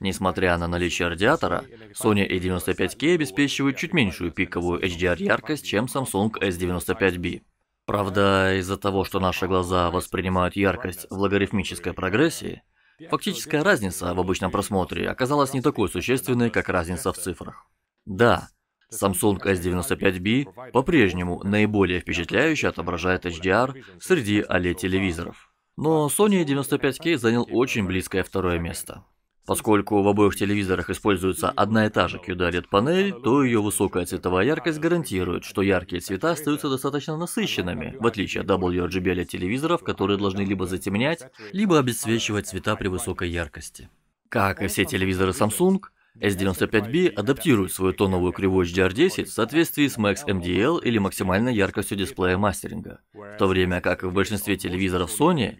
Несмотря на наличие радиатора, Sony E95K обеспечивает чуть меньшую пиковую HDR яркость, чем Samsung S95B. Правда, из-за того, что наши глаза воспринимают яркость в логарифмической прогрессии, фактическая разница в обычном просмотре оказалась не такой существенной, как разница в цифрах. Да, Samsung S95B по-прежнему наиболее впечатляюще отображает HDR среди OLED-телевизоров. Но Sony 95K занял очень близкое второе место. Поскольку в обоих телевизорах используется одна и та же QD-LED-панель, то ее высокая цветовая яркость гарантирует, что яркие цвета остаются достаточно насыщенными, в отличие от WRGB-LED-телевизоров, которые должны либо затемнять, либо обесцвечивать цвета при высокой яркости. Как и все телевизоры Samsung, S95B адаптирует свою тоновую кривую HDR10 в соответствии с Max MDL или максимальной яркостью дисплея мастеринга, в то время как в большинстве телевизоров Sony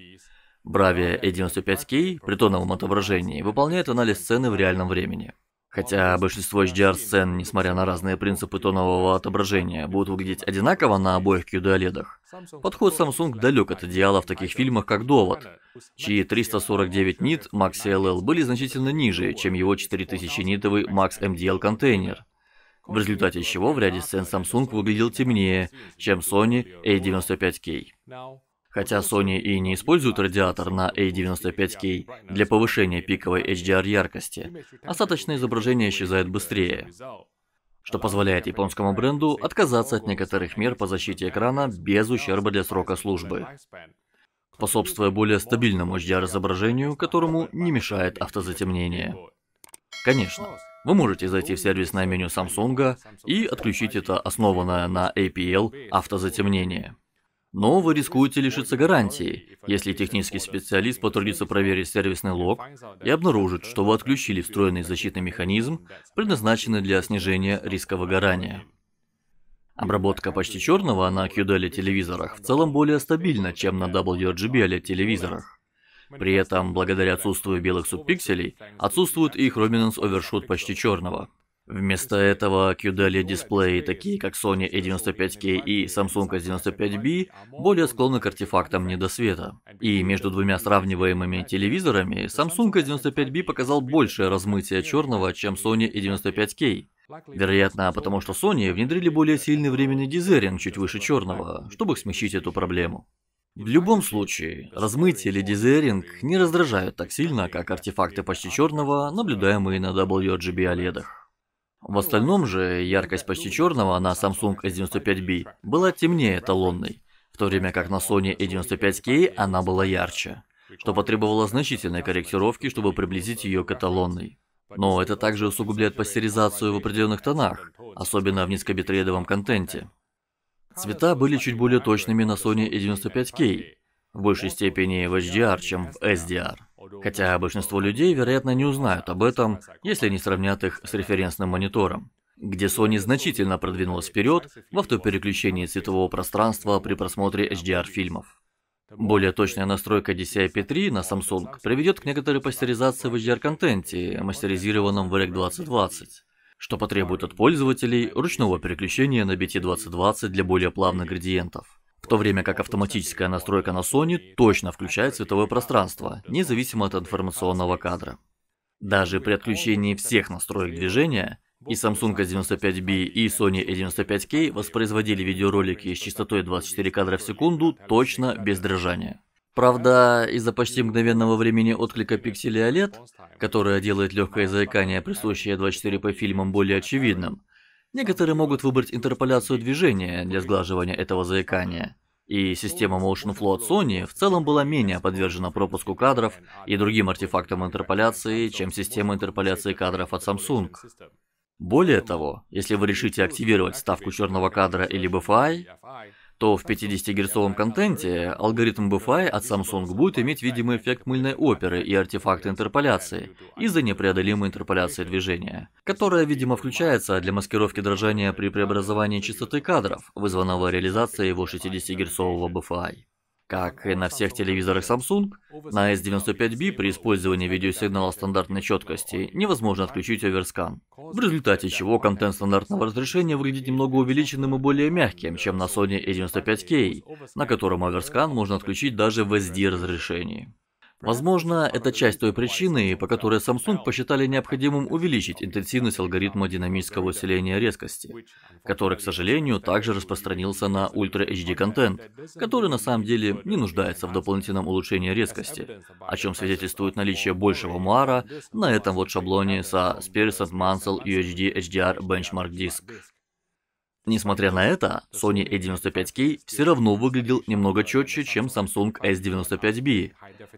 Bravia E95K при тоновом отображении выполняет анализ сцены в реальном времени. Хотя большинство HDR-сцен, несмотря на разные принципы тонового отображения, будут выглядеть одинаково на обоих QD-OLED, подход Samsung далек от идеала в таких фильмах, как «Довод», чьи 349 нит Max LL были значительно ниже, чем его 4000-нитовый Max MDL контейнер, в результате чего в ряде сцен Samsung выглядел темнее, чем Sony A95K. Хотя Sony и не использует радиатор на A95K для повышения пиковой HDR яркости, остаточное изображение исчезает быстрее, что позволяет японскому бренду отказаться от некоторых мер по защите экрана без ущерба для срока службы, способствуя более стабильному HDR-изображению, которому не мешает автозатемнение. Конечно, вы можете зайти в сервисное меню Samsung и отключить это основанное на APL автозатемнение. Но вы рискуете лишиться гарантии, если технический специалист потрудится проверить сервисный лог и обнаружит, что вы отключили встроенный защитный механизм, предназначенный для снижения риска выгорания. Обработка почти черного на QDL телевизорах в целом более стабильна, чем на WGBL телевизорах. При этом, благодаря отсутствию белых субпикселей, отсутствует их Rominance Overshoot почти черного. Вместо этого QDLE дисплеи, такие как Sony E95K и Samsung S95B, более склонны к артефактам недосвета. И между двумя сравниваемыми телевизорами Samsung S95B показал большее размытие черного, чем Sony E95K. Вероятно, потому что Sony внедрили более сильный временный дизерин чуть выше черного, чтобы смягчить эту проблему. В любом случае, размытие или дизеринг не раздражают так сильно, как артефакты почти черного, наблюдаемые на WRGB OLED. -ах. В остальном же яркость почти черного на Samsung A95B была темнее эталонной, в то время как на Sony A95K она была ярче, что потребовало значительной корректировки, чтобы приблизить ее к эталонной. Но это также усугубляет пастеризацию в определенных тонах, особенно в низкобитредовом контенте. Цвета были чуть более точными на Sony A95K, в большей степени в HDR, чем в SDR. Хотя большинство людей, вероятно, не узнают об этом, если не сравнят их с референсным монитором, где Sony значительно продвинулась вперед в автопереключении цветового пространства при просмотре HDR-фильмов. Более точная настройка DCI-P3 на Samsung приведет к некоторой пастеризации в HDR-контенте, мастеризированном в REC 2020 что потребует от пользователей ручного переключения на BT2020 для более плавных градиентов то время как автоматическая настройка на Sony точно включает цветовое пространство, независимо от информационного кадра. Даже при отключении всех настроек движения, и Samsung A95B, и Sony A95K воспроизводили видеоролики с частотой 24 кадра в секунду точно без дрожания. Правда, из-за почти мгновенного времени отклика пикселей OLED, которое делает легкое заикание, присущее 24 по фильмам более очевидным, Некоторые могут выбрать интерполяцию движения для сглаживания этого заикания. И система Motion Flow от Sony в целом была менее подвержена пропуску кадров и другим артефактам интерполяции, чем система интерполяции кадров от Samsung. Более того, если вы решите активировать ставку черного кадра или BFI, то в 50-герцовом контенте алгоритм BFI от Samsung будет иметь видимый эффект мыльной оперы и артефакты интерполяции из-за непреодолимой интерполяции движения, которая, видимо, включается для маскировки дрожания при преобразовании частоты кадров, вызванного реализацией его 60-герцового BFI. Как и на всех телевизорах Samsung, на S95B при использовании видеосигнала стандартной четкости невозможно отключить оверскан, в результате чего контент стандартного разрешения выглядит немного увеличенным и более мягким, чем на Sony A95K, на котором оверскан можно отключить даже в SD разрешении. Возможно, это часть той причины, по которой Samsung посчитали необходимым увеличить интенсивность алгоритма динамического усиления резкости, который, к сожалению, также распространился на Ultra HD контент, который на самом деле не нуждается в дополнительном улучшении резкости, о чем свидетельствует наличие большего муара на этом вот шаблоне со Spearson Mansell UHD HDR Benchmark Disk. Несмотря на это, Sony A95K все равно выглядел немного четче, чем Samsung S95B.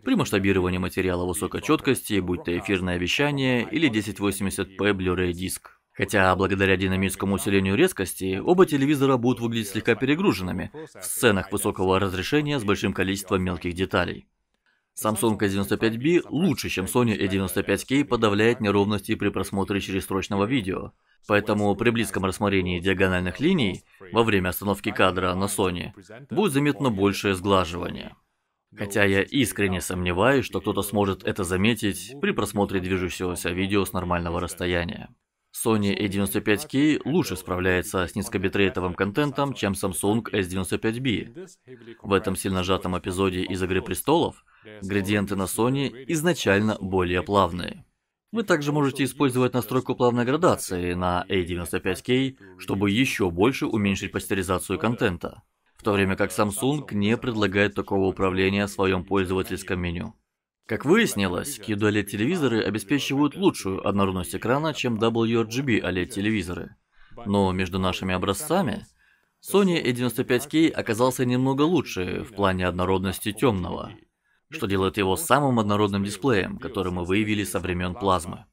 При масштабировании материала высокой четкости, будь то эфирное вещание или 1080p Blu-ray диск. Хотя, благодаря динамическому усилению резкости, оба телевизора будут выглядеть слегка перегруженными в сценах высокого разрешения с большим количеством мелких деталей. Samsung A95B лучше, чем Sony A95K подавляет неровности при просмотре чересрочного видео. Поэтому при близком рассмотрении диагональных линий во время остановки кадра на Sony будет заметно большее сглаживание. Хотя я искренне сомневаюсь, что кто-то сможет это заметить при просмотре движущегося видео с нормального расстояния. Sony A95K лучше справляется с низкобитрейтовым контентом, чем Samsung S95B. В этом сильно сжатом эпизоде из «Игры престолов» Градиенты на Sony изначально более плавные. Вы также можете использовать настройку плавной градации на A95K, чтобы еще больше уменьшить пастеризацию контента, в то время как Samsung не предлагает такого управления в своем пользовательском меню. Как выяснилось, QD-OLED-телевизоры обеспечивают лучшую однородность экрана, чем WRGB OLED-телевизоры. Но между нашими образцами Sony A95K оказался немного лучше в плане однородности темного что делает его самым однородным дисплеем, который мы выявили со времен плазмы.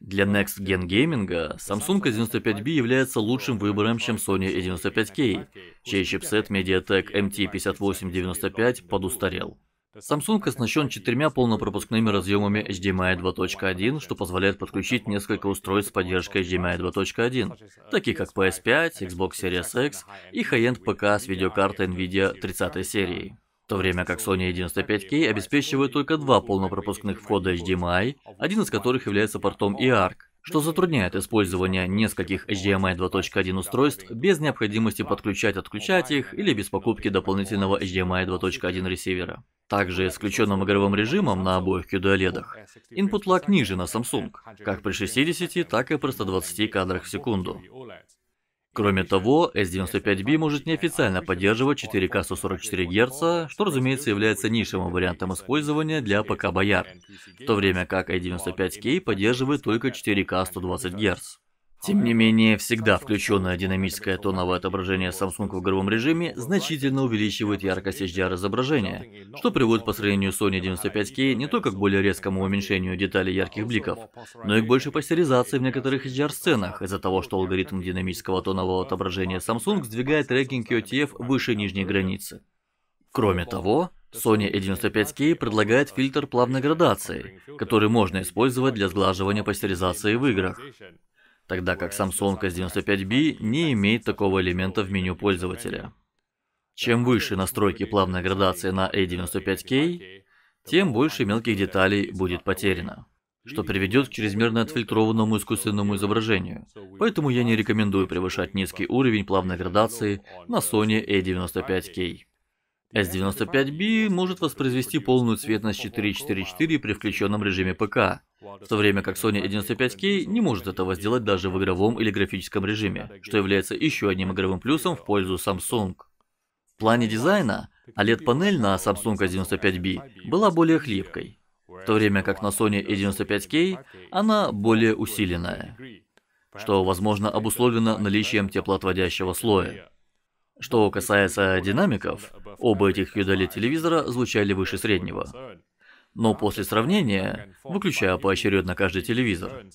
Для Next Gen Gaming Samsung A95B является лучшим выбором, чем Sony A95K, чей чипсет MediaTek MT5895 подустарел. Samsung оснащен четырьмя полнопропускными разъемами HDMI 2.1, что позволяет подключить несколько устройств с поддержкой HDMI 2.1, такие как PS5, Xbox Series X и high-end ПК с видеокартой NVIDIA 30 серии в то время как Sony 95K обеспечивает только два полнопропускных входа HDMI, эм один из которых является портом eARC, что затрудняет использование нескольких HDMI 2.1 эм устройств без необходимости подключать-отключать их или без покупки дополнительного HDMI 2.1 эм ресивера. Также исключенным игровым режимом на обоих QD-OLED input lag ниже на Samsung, как при 60, так и при 120 кадрах в секунду. Кроме того, S95B может неофициально поддерживать 4К 144 Гц, что, разумеется, является низшим вариантом использования для ПК Бояр, в то время как i95K поддерживает только 4К 120 Гц. Тем не менее, всегда включенное динамическое тоновое отображение Samsung в игровом режиме значительно увеличивает яркость HDR изображения, что приводит по сравнению с Sony 95K не только к более резкому уменьшению деталей ярких бликов, но и к большей пастеризации в некоторых HDR-сценах из-за того, что алгоритм динамического тонового отображения Samsung сдвигает трекинг QTF выше нижней границы. Кроме того, Sony E95K предлагает фильтр плавной градации, который можно использовать для сглаживания пастеризации в играх тогда как Samsung S95B не имеет такого элемента в меню пользователя. Чем выше настройки плавной градации на A95K, тем больше мелких деталей будет потеряно, что приведет к чрезмерно отфильтрованному искусственному изображению, поэтому я не рекомендую превышать низкий уровень плавной градации на Sony A95K. S95B может воспроизвести полную цветность 444 при включенном режиме ПК, в то время как Sony 95 k не может этого сделать даже в игровом или графическом режиме, что является еще одним игровым плюсом в пользу Samsung. В плане дизайна, OLED-панель на Samsung 95 b была более хлипкой, в то время как на Sony 95 k она более усиленная, что, возможно, обусловлено наличием теплоотводящего слоя. Что касается динамиков, оба этих юдали телевизора звучали выше среднего. Но после сравнения, выключая поочередно каждый телевизор,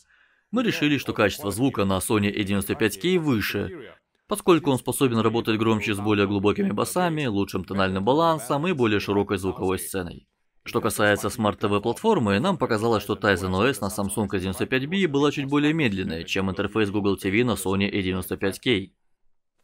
мы решили, что качество звука на Sony 95 k выше, поскольку он способен работать громче с более глубокими басами, лучшим тональным балансом и более широкой звуковой сценой. Что касается Smart TV платформы, нам показалось, что Tizen OS на Samsung 95 b была чуть более медленной, чем интерфейс Google TV на Sony 95 k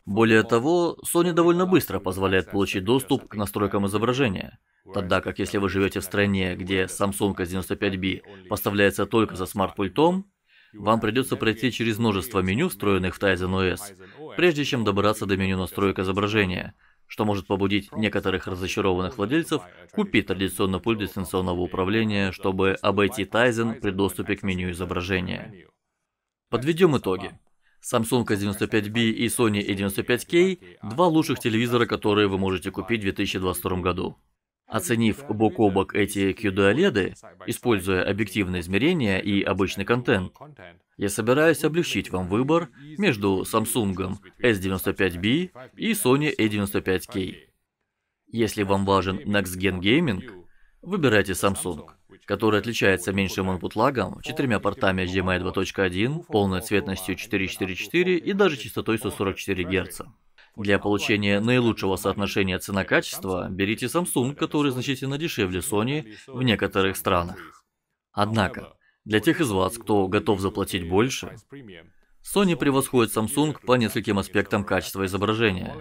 Более того, Sony довольно быстро позволяет получить доступ к настройкам изображения – Тогда как если вы живете в стране, где Samsung S95B поставляется только за смарт-пультом, вам придется пройти через множество меню, встроенных в Tizen OS, прежде чем добраться до меню настроек изображения, что может побудить некоторых разочарованных владельцев купить традиционный пульт дистанционного управления, чтобы обойти Tizen при доступе к меню изображения. Подведем итоги. Samsung A95B и Sony A95K – два лучших телевизора, которые вы можете купить в 2022 году. Оценив бок о бок эти QD-OLED, используя объективные измерения и обычный контент, я собираюсь облегчить вам выбор между Samsung S95B и Sony A95K. Если вам важен Next Gen Gaming, выбирайте Samsung, который отличается меньшим input лагом, четырьмя портами HDMI 2.1, полной цветностью 444 и даже частотой 144 Гц. Для получения наилучшего соотношения цена-качество берите Samsung, который значительно дешевле Sony в некоторых странах. Однако, для тех из вас, кто готов заплатить больше, Sony превосходит Samsung по нескольким аспектам качества изображения.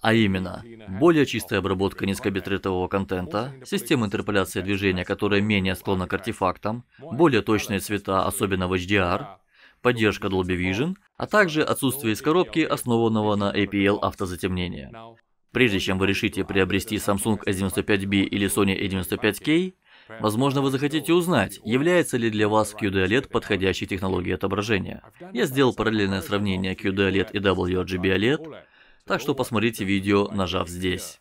А именно, более чистая обработка низкобитретового контента, система интерполяции движения, которая менее склонна к артефактам, более точные цвета, особенно в HDR, поддержка Dolby Vision, а также отсутствие из коробки, основанного на APL автозатемнения. Прежде чем вы решите приобрести Samsung A95B или Sony A95K, Возможно, вы захотите узнать, является ли для вас QD-OLED e подходящей технологией отображения. Я сделал параллельное сравнение QD-OLED e и WRGB-OLED, так что посмотрите видео, нажав здесь.